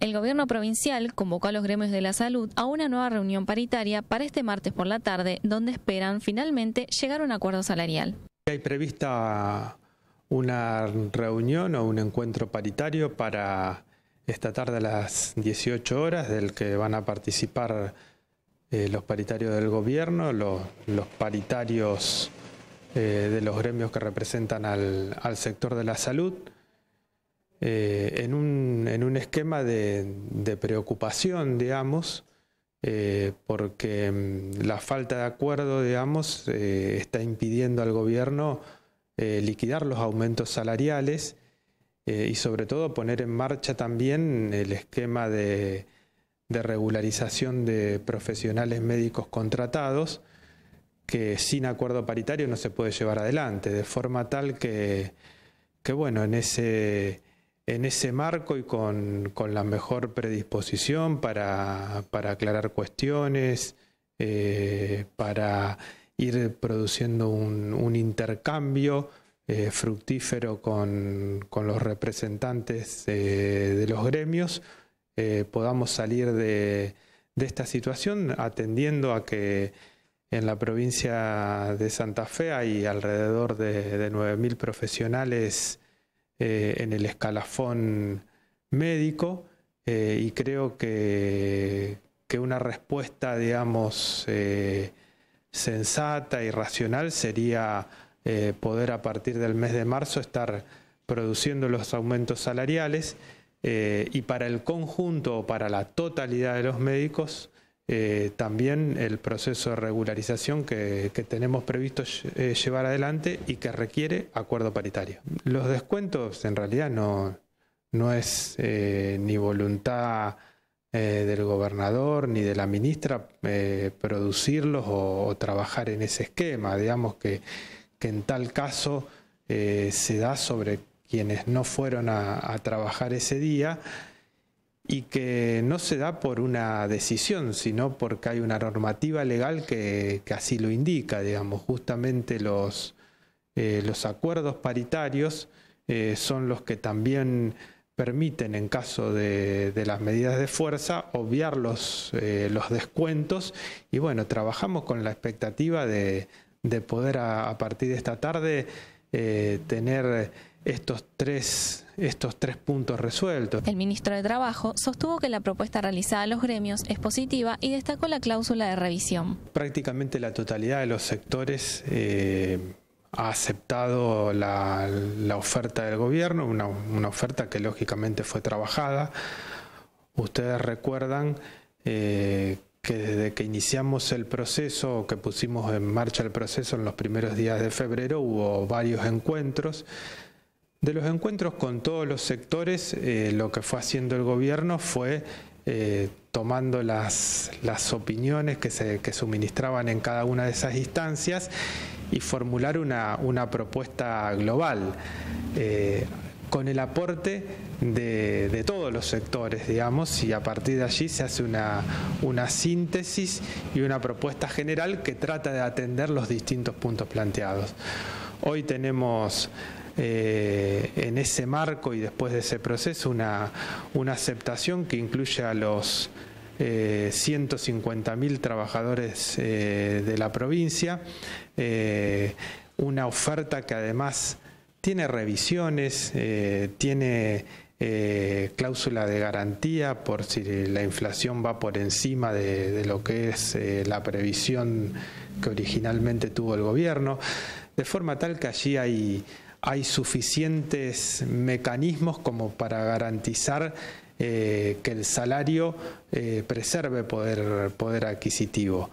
El gobierno provincial convocó a los gremios de la salud a una nueva reunión paritaria para este martes por la tarde, donde esperan finalmente llegar a un acuerdo salarial. Hay prevista una reunión o un encuentro paritario para esta tarde a las 18 horas, del que van a participar eh, los paritarios del gobierno, los, paritarios eh, de los gremios que representan al sector de la salud eh, en, un, esquema de, preocupación, digamos, eh, porque mm, la falta de acuerdo, digamos, eh, está impidiendo al gobierno liquidar los aumentos salariales y sobre todo poner en marcha también el esquema de, regularización de profesionales médicos contratados que sin acuerdo paritario no se puede llevar adelante, de forma tal que, que bueno, en ese en ese marco y con, con la mejor predisposición para, aclarar cuestiones, eh, para ir produciendo un, un intercambio eh, fructífero con, los representantes eh, de los gremios, podamos salir de, esta situación atendiendo a que en la provincia de Santa Fe hay alrededor de, de 9.000 profesionales eh, en el escalafón médico eh, y creo que, una respuesta, digamos, eh, sensata y racional sería poder a partir del mes de marzo estar produciendo los aumentos salariales y para el conjunto o para la totalidad de los médicos eh, también el proceso de regularización que, tenemos previsto eh, llevar adelante y que requiere acuerdo paritario. Los descuentos en realidad no, es eh, ni voluntad del gobernador ni de la ministra producirlos o, trabajar en ese esquema. Digamos que, que en tal caso se da sobre quienes no fueron a trabajar ese día y que no se da por una decisión, sino porque hay una normativa legal que, así lo indica, digamos, justamente los, eh, los acuerdos paritarios eh, son los que también permiten en caso de, las medidas de fuerza obviar los, eh, los, descuentos y bueno, trabajamos con la expectativa de, poder a, partir de esta tarde tener estos tres, estos tres puntos resueltos. El ministro de Trabajo sostuvo que la propuesta realizada a los gremios es positiva y destacó la cláusula de revisión. Prácticamente la totalidad de los sectores eh, ha aceptado la, oferta del gobierno, una, oferta que lógicamente fue trabajada. Ustedes recuerdan eh, que desde que iniciamos el proceso, que pusimos en marcha el proceso en los primeros días de febrero, hubo varios encuentros de los encuentros con todos los sectores, eh, lo que fue haciendo el gobierno fue eh, tomando las, opiniones que se suministraban en cada una de esas instancias y formular una, una propuesta global. Eh, con el aporte de, todos los sectores, digamos, y a partir de allí se hace una, una síntesis y una propuesta general que trata de atender los distintos puntos planteados. Hoy tenemos eh, en ese marco y después de ese proceso una, una aceptación que incluye a los 150 eh, 150.000 trabajadores eh, de la provincia, una oferta que además tiene revisiones, tiene cláusula de garantía por si la inflación va por encima de, lo que es la previsión que originalmente tuvo el gobierno, de forma tal que allí hay hay suficientes mecanismos como para garantizar eh, que el salario eh, preserve poder adquisitivo.